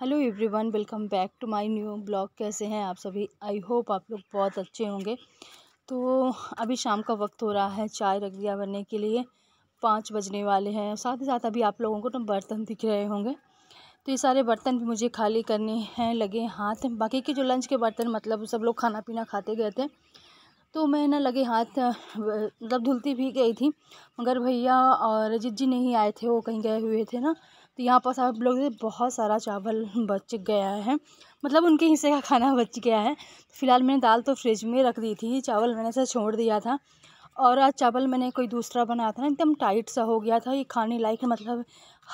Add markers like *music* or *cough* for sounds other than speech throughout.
hello everyone welcome back to my new blog कैसे हैं आप सभी आई होप आप लोग बहुत अच्छे होंगे तो अभी शाम का वक्त हो रहा है चाय रख दिया बनने के लिए पाँच बजने वाले हैं साथ ही साथ अभी आप लोगों को ना बर्तन दिख रहे होंगे तो ये सारे बर्तन भी मुझे खाली करने हैं लगे हाथ बाकी के जो लंच के बर्तन मतलब सब लोग खाना पीना खाते गए थे तो मैं ना लगे हाथ मतलब धुलती भी गई थी मगर भैया और जिज्जी नहीं आए थे वो कहीं गए हुए थे ना तो यहाँ पर सब लोग बहुत सारा चावल बच गया है मतलब उनके हिस्से का खाना बच गया है फ़िलहाल मैंने दाल तो फ्रिज में रख दी थी चावल मैंने से छोड़ दिया था और आज चावल मैंने कोई दूसरा बनाया था ना एकदम टाइट सा हो गया था ये खाने लायक मतलब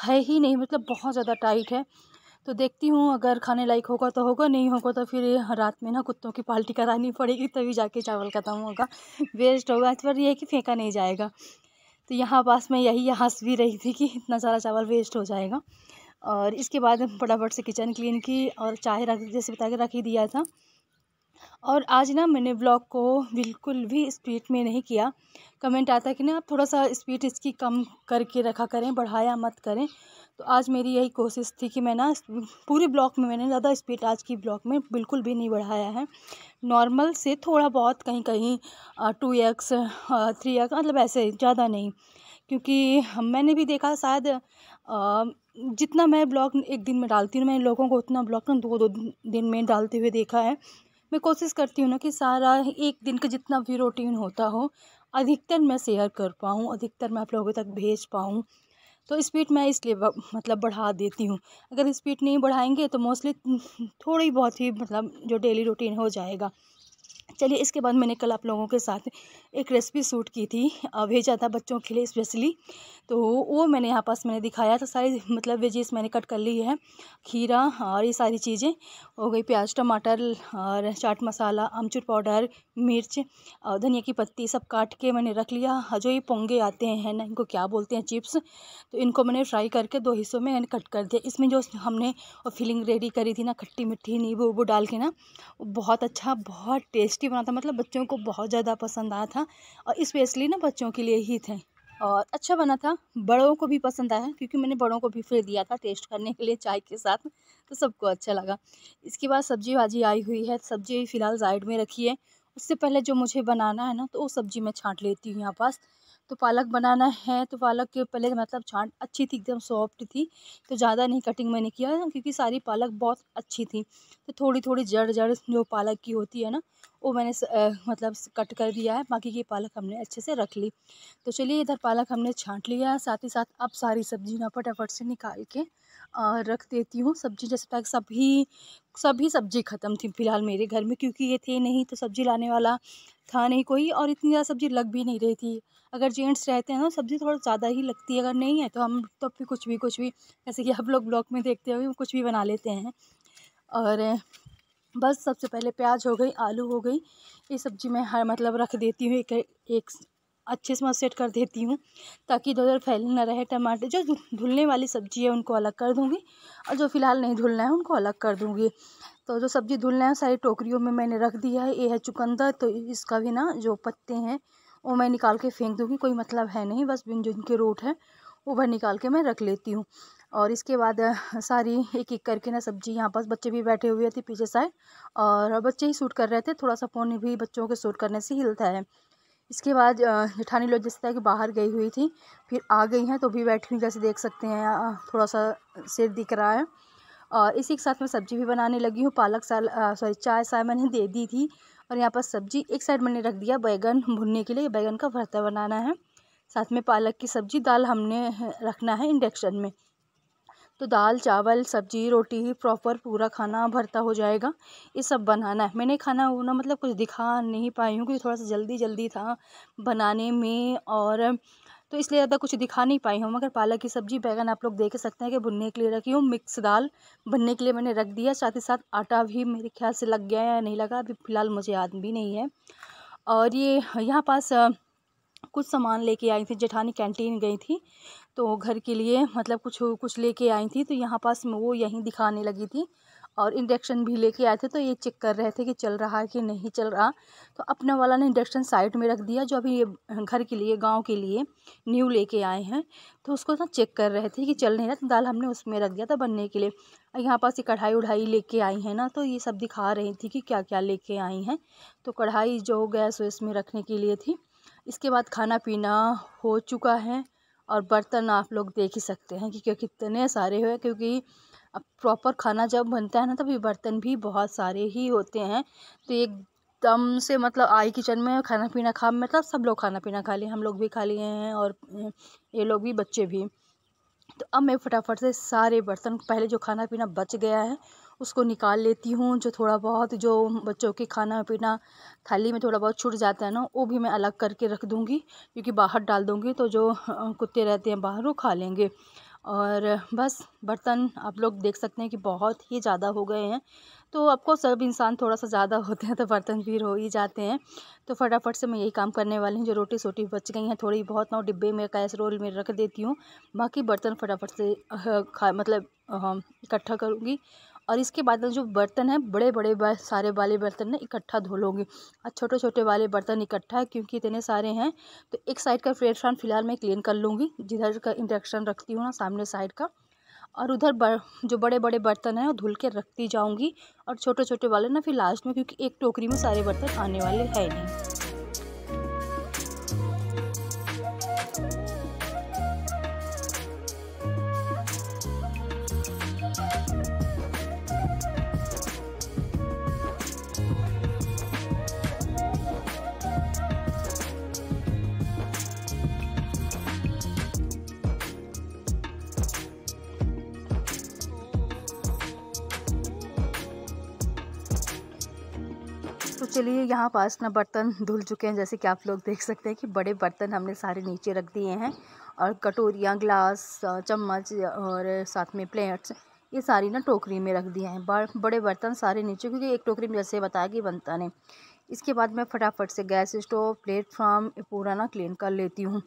है ही नहीं मतलब बहुत ज़्यादा टाइट है तो देखती हूँ अगर खाने लायक होगा तो होगा नहीं होगा तो फिर रात में ना कुत्तों की पाल्टी करानी पड़ेगी तभी जाके चावल ख़त्म होगा वेस्ट होगा इस पर यह है कि फेंका नहीं जाएगा तो यहाँ पास में यही हंस भी रही थी कि इतना सारा चावल वेस्ट हो जाएगा और इसके बाद फटाफट से किचन क्लीन की और चाय रख जैसे बता के रख ही दिया था और आज ना मैंने ब्लॉग को बिल्कुल भी स्पीड में नहीं किया कमेंट आता कि ना आप थोड़ा सा स्पीड इसकी कम करके रखा करें बढ़ाया मत करें तो आज मेरी यही कोशिश थी कि मैं ना पूरे ब्लॉक में मैंने ज़्यादा स्पीड आज की ब्लॉक में बिल्कुल भी नहीं बढ़ाया है नॉर्मल से थोड़ा बहुत कहीं कहीं टू एक्स थ्री एक्स मतलब ऐसे ज़्यादा नहीं क्योंकि मैंने भी देखा शायद जितना मैं ब्लॉग एक दिन में डालती हूँ मैंने लोगों को उतना ब्लॉग ना दो दो दिन में डालते हुए देखा है मैं कोशिश करती हूँ ना कि सारा एक दिन का जितना भी रूटीन होता हो अधिकतर मैं शेयर कर पाऊँ अधिकतर मैं आप लोगों तक भेज पाऊँ तो स्पीड मैं इसलिए मतलब बढ़ा देती हूँ अगर स्पीड नहीं बढ़ाएंगे तो मोस्टली थोड़ी बहुत ही मतलब जो डेली रूटीन हो जाएगा चलिए इसके बाद मैंने कल आप लोगों के साथ एक रेसिपी शूट की थी भेजा था बच्चों के लिए स्पेशली तो वो मैंने यहाँ पास मैंने दिखाया था सारी मतलब वेजेस मैंने कट कर ली है खीरा और ये सारी चीज़ें हो गई प्याज टमाटर और चाट मसाला अमचूर पाउडर मिर्च और धनिया की पत्ती सब काट के मैंने रख लिया हाँ, जो ये पोंगे आते हैं ना इनको क्या बोलते हैं चिप्स तो इनको मैंने फ्राई करके दो हिस्सों में मैंने कट कर दिया इसमें जो हमने फिलिंग रेडी करी थी ना खट्टी मिट्टी नींबू उबू डाल के ना बहुत अच्छा बहुत टेस्टी बना था मतलब बच्चों को बहुत ज़्यादा पसंद आया था और स्पेशली ना बच्चों के लिए ही थे और अच्छा बना था बड़ों को भी पसंद आया क्योंकि मैंने बड़ों को भी फिर दिया था टेस्ट करने के लिए चाय के साथ तो सबको अच्छा लगा इसके बाद सब्जी भाजी आई हुई है सब्जी फ़िलहाल साइड में रखी है उससे पहले जो मुझे बनाना है ना तो वो सब्जी मैं छाँट लेती हूँ यहाँ पास तो पालक बनाना है तो पालक के पहले मतलब छांट अच्छी थी एकदम सॉफ्ट थी तो ज़्यादा नहीं कटिंग मैंने किया क्योंकि सारी पालक बहुत अच्छी थी तो थोड़ी थोड़ी जड़ जड़ जो पालक की होती है ना वो मैंने स, आ, मतलब कट कर दिया है बाकी की पालक हमने अच्छे से रख ली तो चलिए इधर पालक हमने छांट लिया साथ ही साथ अब सारी सब्जी ना फटाफट से निकाल के रख देती हूँ सब्जी जैसे पैक सभी सभी सब्जी ख़त्म थी फ़िलहाल मेरे घर में क्योंकि ये थे नहीं तो सब्ज़ी लाने वाला था नहीं कोई और इतनी ज़्यादा सब्ज़ी लग भी नहीं रही थी अगर जेंट्स रहते हैं ना सब्ज़ी थोड़ा ज़्यादा ही लगती है अगर नहीं है तो हम तो फिर कुछ भी कुछ भी जैसे कि आप लोग ब्लॉग में देखते हुए कुछ भी बना लेते हैं और बस सबसे पहले प्याज हो गई आलू हो गई ये सब्ज़ी मैं हर मतलब रख देती हूँ एक एक अच्छे से सेट कर देती हूँ ताकि इधर उधर फैल ना रहे टमाटर जो धुलने वाली सब्जी है उनको अलग कर दूँगी और जो फ़िलहाल नहीं धुलना है उनको अलग कर दूँगी तो जो सब्ज़ी धुलना है सारी टोकरियों में मैंने रख दिया है ये है चुकंदर तो इसका भी ना जो पत्ते हैं वो मैं निकाल के फेंक दूँगी कोई मतलब है नहीं बस बिन जिनके रोट है वो भर निकाल के मैं रख लेती हूँ और इसके बाद सारी एक एक करके ना सब्जी यहाँ पास बच्चे भी बैठे हुए थे पीछे साइड और बच्चे ही सूट कर रहे थे थोड़ा सा फ़ोन भी बच्चों के सूट करने से हिलता है इसके बाद जेठानी लोग जैसे कि बाहर गई हुई थी फिर आ गई हैं तो भी बैठी हुई जैसे देख सकते हैं थोड़ा सा सिर दिख रहा है और इसी के साथ मैं सब्ज़ी भी बनाने लगी हूँ पालक साल सॉरी चाय साय मैंने दे दी थी और यहाँ पर सब्ज़ी एक साइड मैंने रख दिया बैगन भुनने के लिए बैगन का भरता बनाना है साथ में पालक की सब्ज़ी दाल हमने रखना है इंडक्शन में तो दाल चावल सब्जी रोटी ही प्रॉपर पूरा खाना भरता हो जाएगा ये सब बनाना है मैंने खाना ना मतलब कुछ दिखा नहीं पाई हूँ क्योंकि थोड़ा सा जल्दी जल्दी था बनाने में और तो इसलिए ज़्यादा कुछ दिखा नहीं पाई हूँ मगर पालक की सब्ज़ी बैगन आप लोग देख सकते हैं कि भुनने के लिए रखी हूँ मिक्स दाल बनने के लिए मैंने रख दिया साथ ही साथ आटा भी मेरे ख्याल से लग गया या नहीं लगा अभी फ़िलहाल मुझे याद भी नहीं है और ये यहाँ पास कुछ सामान लेके आई थी जेठानी कैंटीन गई थी तो घर के लिए मतलब कुछ कुछ लेके आई थी तो यहाँ पास वो यहीं दिखाने लगी थी और इंडक्शन भी लेके आए थे तो ये चेक कर रहे थे कि चल रहा है कि नहीं चल रहा तो अपने वाला ने इंडक्शन साइड में रख दिया जो अभी ये घर के लिए गांव के लिए न्यू लेके आए हैं तो उसको ना चेक कर रहे थे कि चल नहीं रहा तो दाल हमने उसमें रख दिया था बनने के लिए यहाँ पास ये कढ़ाई उढ़ाई लेके आई है ना तो ये सब दिखा रही थी कि क्या क्या लेके आई हैं तो कढ़ाई जो गैस वैस में रखने के लिए थी इसके बाद खाना पीना हो चुका है और बर्तन आप लोग देख ही सकते हैं कि क्योंकि कितने सारे हुए क्योंकि अब प्रॉपर खाना जब बनता है ना तभी बर्तन भी बहुत सारे ही होते हैं तो एकदम से मतलब आई किचन में खाना पीना खा मतलब सब लोग खाना पीना खा लिए हम लोग भी खा लिए हैं और ये लोग भी बच्चे भी तो अब मैं फटाफट से सारे बर्तन पहले जो खाना पीना बच गया है उसको निकाल लेती हूँ जो थोड़ा बहुत जो बच्चों के खाना पीना थाली में थोड़ा बहुत छूट जाता है ना वो भी मैं अलग करके रख दूँगी क्योंकि बाहर डाल दूँगी तो जो कुत्ते रहते हैं बाहर वो खा लेंगे और बस बर्तन आप लोग देख सकते हैं कि बहुत ही ज़्यादा हो गए हैं तो आपको सब इंसान थोड़ा सा ज़्यादा होते हैं तो बर्तन भी हो ही जाते हैं तो फटाफट से मैं यही काम करने वाली हूँ जो रोटी सोटी बच गई हैं थोड़ी बहुत ना डिब्बे में रोल में रख देती हूँ बाकी बर्तन फटाफट से खा मतलब इकट्ठा करूँगी और इसके बाद जो बर्तन है बड़े बड़े सारे वाले बर्तन ना इकट्ठा धो लोगे और छोटे छोटे वाले बर्तन इकट्ठा है क्योंकि इतने सारे हैं तो एक साइड का प्लेट फ्रान फिलहाल मैं क्लीन कर लूँगी जिधर का इंडक्शन रखती हूँ ना सामने साइड का और उधर बर, जो बड़े बड़े बर्तन हैं वो धुल के रखती जाऊँगी और छोटे छोटे वाले ना फिर लास्ट में क्योंकि एक टोकरी में सारे बर्तन आने वाले हैं नहीं चलिए यहाँ पास ना बर्तन धुल चुके हैं जैसे कि आप लोग देख सकते हैं कि बड़े बर्तन हमने सारे नीचे रख दिए हैं और कटोरियाँ ग्लास चम्मच और साथ में प्लेट्स ये सारी ना टोकरी में रख दिए हैं बड़े बर्तन सारे नीचे क्योंकि एक टोकरी में जैसे बताया कि बनता नहीं इसके बाद मैं फटाफट से गैस स्टोव प्लेटफॉर्म पूरा ना क्लीन कर लेती हूँ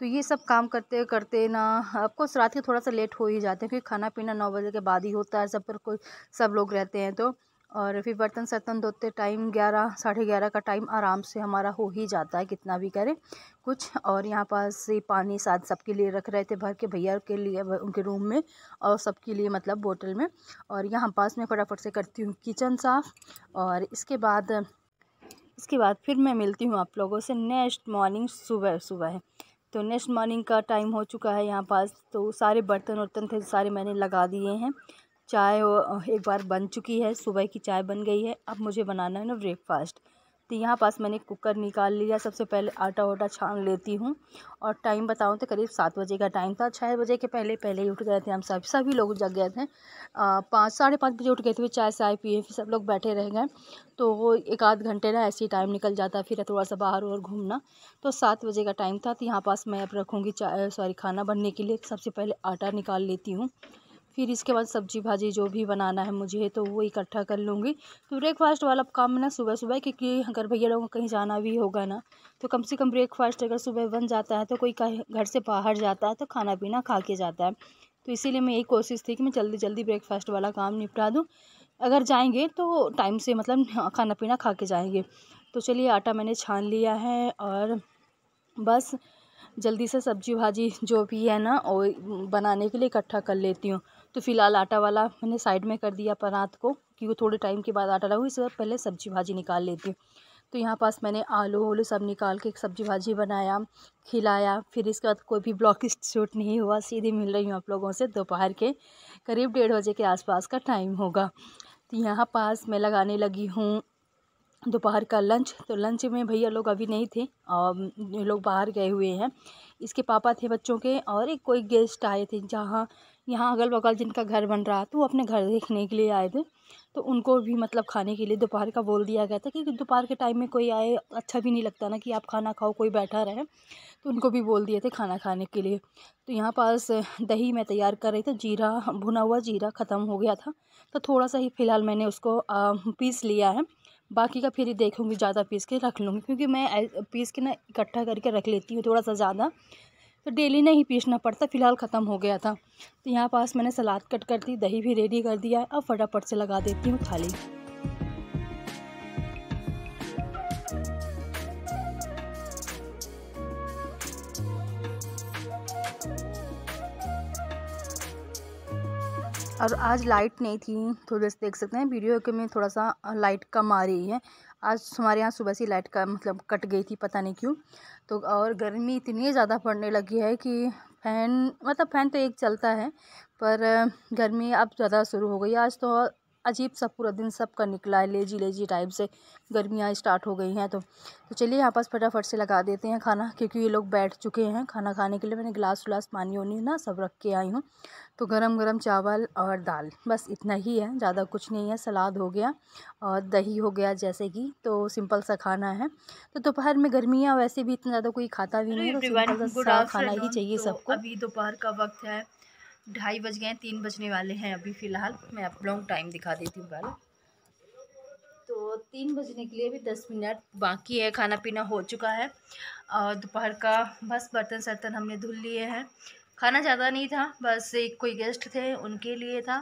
तो ये सब काम करते करते ना आपको रात के थोड़ा सा लेट हो ही जाते हैं क्योंकि खाना पीना नौ बजे के बाद ही होता है सब पर कोई सब लोग रहते हैं तो और फिर बर्तन सर्तन धोते टाइम ग्यारह साढ़े ग्यारह का टाइम आराम से हमारा हो ही जाता है कितना भी करें कुछ और यहाँ पास से पानी साथ सबके लिए रख रहे थे भर के भैया के लिए उनके रूम में और सबके लिए मतलब बोतल में और यहाँ पास मैं फटाफट से करती हूँ किचन साफ़ और इसके बाद इसके बाद फिर मैं मिलती हूँ आप लोगों से नेक्स्ट मॉर्निंग सुबह सुबह तो नेक्स्ट मॉर्निंग का टाइम हो चुका है यहाँ पास तो सारे बर्तन वर्तन थे सारे मैंने लगा दिए हैं चाय एक बार बन चुकी है सुबह की चाय बन गई है अब मुझे बनाना है ना ब्रेकफास्ट तो यहाँ पास मैंने कुकर निकाल लिया सबसे पहले आटा वाटा छान लेती हूँ और टाइम बताऊँ तो करीब सात बजे का टाइम था छः बजे के पहले पहले ही उठ गए थे हम सब सभी लोग जग गए थे पाँच साढ़े पाँच बजे उठ गए थे चाय चाय पिए फिर सब लोग बैठे रह गए तो वो एक आध घंटे ना ऐसे ही टाइम निकल जाता फिर थोड़ा सा बाहर और घूमना तो सात बजे का टाइम था तो यहाँ पास मैं अब रखूँगी चाय सॉरी खाना बनने के लिए सबसे पहले आटा निकाल लेती हूँ फिर इसके बाद सब्जी भाजी जो भी बनाना है मुझे तो वो इकट्ठा कर लूँगी तो ब्रेकफास्ट वाला काम ना सुबह सुबह क्योंकि अगर भैया लोगों को कहीं जाना भी होगा ना तो कम से कम ब्रेकफास्ट अगर सुबह बन जाता है तो कोई घर से बाहर जाता है तो खाना पीना खा के जाता है तो इसीलिए मैं यही कोशिश थी कि मैं जल्दी जल्दी ब्रेकफास्ट वाला काम निपटा दूँ अगर जाएंगे तो टाइम से मतलब हाँ, खाना पीना खा के जाएंगे तो चलिए आटा मैंने छान लिया है और बस जल्दी से सब्जी भाजी जो भी है ना वो बनाने के लिए इकट्ठा कर लेती हूँ तो फिलहाल आटा वाला मैंने साइड में कर दिया परात को क्योंकि थोड़े टाइम के बाद आटा लगाऊँ बार पहले सब्जी भाजी निकाल लेती हूँ तो यहाँ पास मैंने आलू वालू सब निकाल के सब्जी भाजी बनाया खिलाया फिर इसके बाद कोई भी ब्लॉक *laughs* शूट नहीं हुआ सीधे मिल रही हूँ आप लोगों से दोपहर के करीब डेढ़ बजे के आसपास का टाइम होगा तो यहाँ पास मैं लगाने लगी हूँ दोपहर का लंच तो लंच में भैया लोग अभी नहीं थे और लोग बाहर गए हुए हैं इसके पापा थे बच्चों के और एक कोई गेस्ट आए थे जहाँ यहाँ अगल बगल जिनका घर बन रहा था वो अपने घर देखने के लिए आए थे तो उनको भी मतलब खाने के लिए दोपहर का बोल दिया गया था क्योंकि दोपहर के टाइम में कोई आए अच्छा भी नहीं लगता ना कि आप खाना खाओ कोई बैठा रहे तो उनको भी बोल दिए थे खाना खाने के लिए तो यहाँ पास दही मैं तैयार कर रही थी जीरा भुना हुआ जीरा ख़त्म हो गया था तो थोड़ा सा ही फ़िलहाल मैंने उसको पीस लिया है बाकी का फिर देखूँगी ज़्यादा पीस के रख लूँगी क्योंकि मैं पीस के ना इकट्ठा करके रख लेती हूँ थोड़ा सा ज़्यादा तो डेली नहीं पीसना पड़ता फ़िलहाल ख़त्म हो गया था तो यहाँ पास मैंने सलाद कट कर दी दही भी रेडी कर दिया अब फटाफट से लगा देती हूँ थाली और आज लाइट नहीं थी थोड़ी तो से देख सकते हैं वीडियो के में थोड़ा सा लाइट कम आ रही है आज हमारे यहाँ सुबह से लाइट का मतलब कट गई थी पता नहीं क्यों तो और गर्मी इतनी ज़्यादा पड़ने लगी है कि फ़ैन मतलब फ़ैन तो एक चलता है पर गर्मी अब ज़्यादा शुरू हो गई आज तो अजीब सा पूरा दिन सब का निकला है लेजी लेजी टाइप से गर्मियाँ स्टार्ट हो गई हैं तो तो चलिए यहाँ पास फटाफट से लगा देते हैं खाना क्योंकि ये लोग बैठ चुके हैं खाना खाने के लिए मैंने गिलास उलास पानी वानी ना सब रख के आई हूँ तो गरम गरम चावल और दाल बस इतना ही है ज़्यादा कुछ नहीं है सलाद हो गया और दही हो गया जैसे कि तो सिंपल सा खाना है तो दोपहर में गर्मियाँ वैसे भी इतना ज़्यादा कोई खाता भी नहीं तो सिंपल सा खाना ही चाहिए तो सबको अभी दोपहर का वक्त है ढाई बज गए तीन बजने वाले हैं अभी फ़िलहाल मैं आप लोगों टाइम दिखा देती हूँ पहले तो तीन बजने के लिए भी दस मिनट बाकी है खाना पीना हो चुका है और दोपहर का बस बर्तन सर्तन हमने धुल लिए हैं खाना ज़्यादा नहीं था बस एक कोई गेस्ट थे उनके लिए था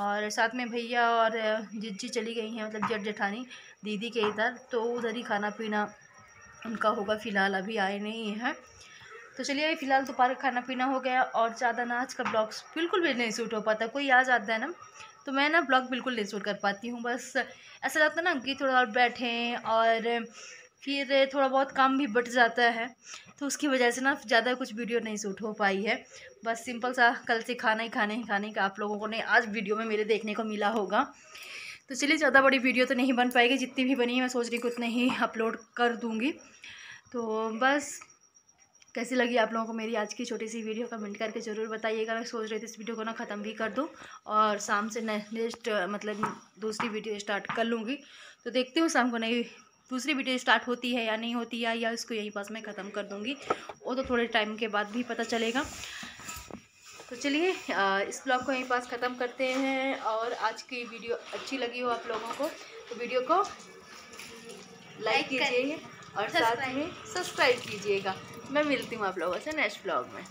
और साथ में भैया और जिज्जी चली गई हैं मतलब जट जठानी दीदी के इधर तो उधर ही खाना पीना उनका होगा फ़िलहाल अभी आए नहीं हैं तो चलिए फ़िलहाल दोपहर तो का खाना पीना हो गया और ज़्यादा ना आज का ब्लॉग्स बिल्कुल भी नहीं सूट हो पाता कोई आ जाता है ना तो मैं ना ब्लॉग बिल्कुल नहीं सूट कर पाती हूँ बस ऐसा लगता है ना कि थोड़ा और बैठें और फिर थोड़ा बहुत काम भी बट जाता है तो उसकी वजह से ना ज़्यादा कुछ वीडियो नहीं सूट हो पाई है बस सिंपल सा कल से खाना ही खाने ही खाने का आप लोगों को ने आज वीडियो में मेरे देखने को मिला होगा तो चलिए ज़्यादा बड़ी वीडियो तो नहीं बन पाएगी जितनी भी बनी है मैं सोच रही हूँ उतने ही अपलोड कर दूँगी तो बस कैसी लगी आप लोगों को मेरी आज की छोटी सी वीडियो कमेंट करके ज़रूर बताइएगा मैं सोच रही थी इस वीडियो को ना ख़त्म भी कर दूँ और शाम से नेक्स्ट मतलब दूसरी वीडियो स्टार्ट कर लूँगी तो देखती हूँ शाम को नई दूसरी वीडियो स्टार्ट होती है या नहीं होती है या इसको यहीं पास मैं ख़त्म कर दूँगी वो तो थोड़े टाइम के बाद भी पता चलेगा तो चलिए इस ब्लॉग को यहीं पास ख़त्म करते हैं और आज की वीडियो अच्छी लगी हो आप लोगों को तो वीडियो को लाइक कीजिए और साथ में सब्सक्राइब कीजिएगा मैं मिलती हूँ आप लोगों से नेक्स्ट ब्लॉग में